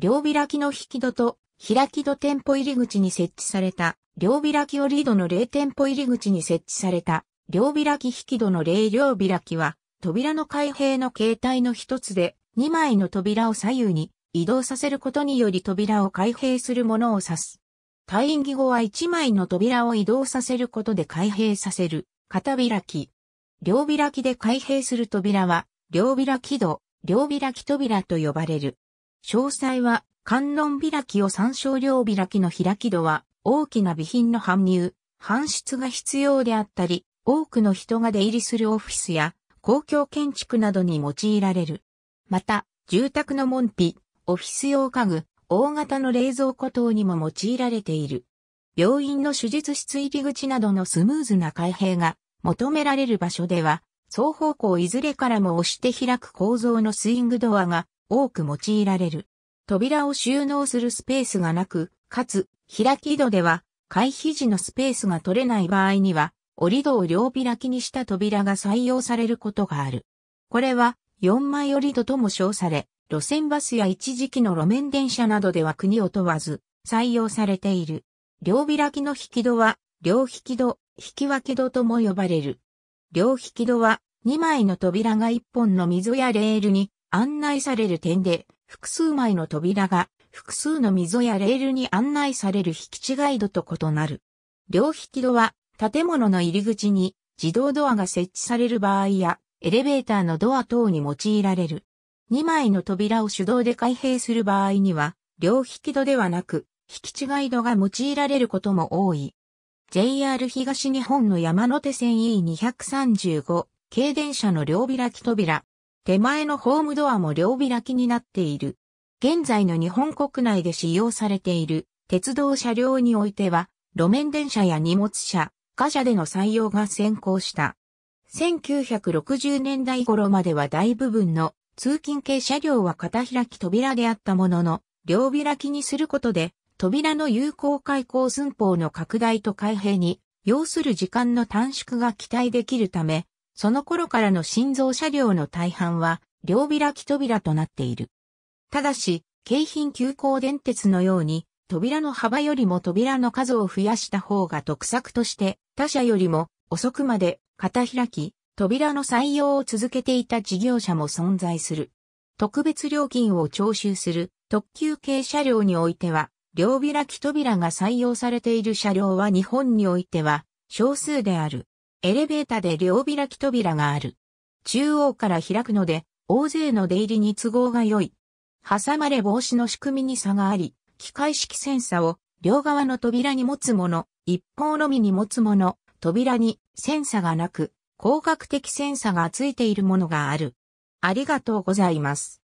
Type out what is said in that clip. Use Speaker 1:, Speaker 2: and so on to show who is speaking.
Speaker 1: 両開きの引き戸と、開き戸店舗入り口に設置された、両開き折り戸の0店舗入り口に設置された、両開き引き戸の0両開きは、扉の開閉の形態の一つで、2枚の扉を左右に移動させることにより扉を開閉するものを指す。退院義語は1枚の扉を移動させることで開閉させる、片開き。両開きで開閉する扉は、両開き戸、両開き扉と呼ばれる。詳細は、観音開きを参照料開きの開き度は、大きな備品の搬入、搬出が必要であったり、多くの人が出入りするオフィスや、公共建築などに用いられる。また、住宅の門扉、オフィス用家具、大型の冷蔵庫等にも用いられている。病院の手術室入り口などのスムーズな開閉が求められる場所では、双方向いずれからも押して開く構造のスイングドアが多く用いられる。扉を収納するスペースがなく、かつ、開き戸では、回避時のスペースが取れない場合には、折り戸を両開きにした扉が採用されることがある。これは、4枚折り戸とも称され、路線バスや一時期の路面電車などでは国を問わず、採用されている。両開きの引き戸は、両引き戸、引き分け戸とも呼ばれる。両引き戸は、2枚の扉が1本の溝やレールに案内される点で、複数枚の扉が複数の溝やレールに案内される引き違い度と異なる。両引き戸は建物の入り口に自動ドアが設置される場合やエレベーターのドア等に用いられる。2枚の扉を手動で開閉する場合には、両引き戸ではなく、引き違い度が用いられることも多い。JR 東日本の山手線 E235 軽電車の両開き扉、手前のホームドアも両開きになっている。現在の日本国内で使用されている鉄道車両においては、路面電車や荷物車、貨車での採用が先行した。1960年代頃までは大部分の通勤系車両は片開き扉であったものの、両開きにすることで、扉の有効開口寸法の拡大と開閉に、要する時間の短縮が期待できるため、その頃からの心臓車両の大半は、両開き扉となっている。ただし、京浜急行電鉄のように、扉の幅よりも扉の数を増やした方が得策として、他社よりも遅くまで肩開き、扉の採用を続けていた事業者も存在する。特別料金を徴収する特急系車両においては、両開き扉が採用されている車両は日本においては少数である。エレベーターで両開き扉がある。中央から開くので、大勢の出入りに都合が良い。挟まれ防止の仕組みに差があり、機械式センサを両側の扉に持つもの、一方のみに持つもの、扉にセンサがなく、光学的センサがついているものがある。ありがとうございます。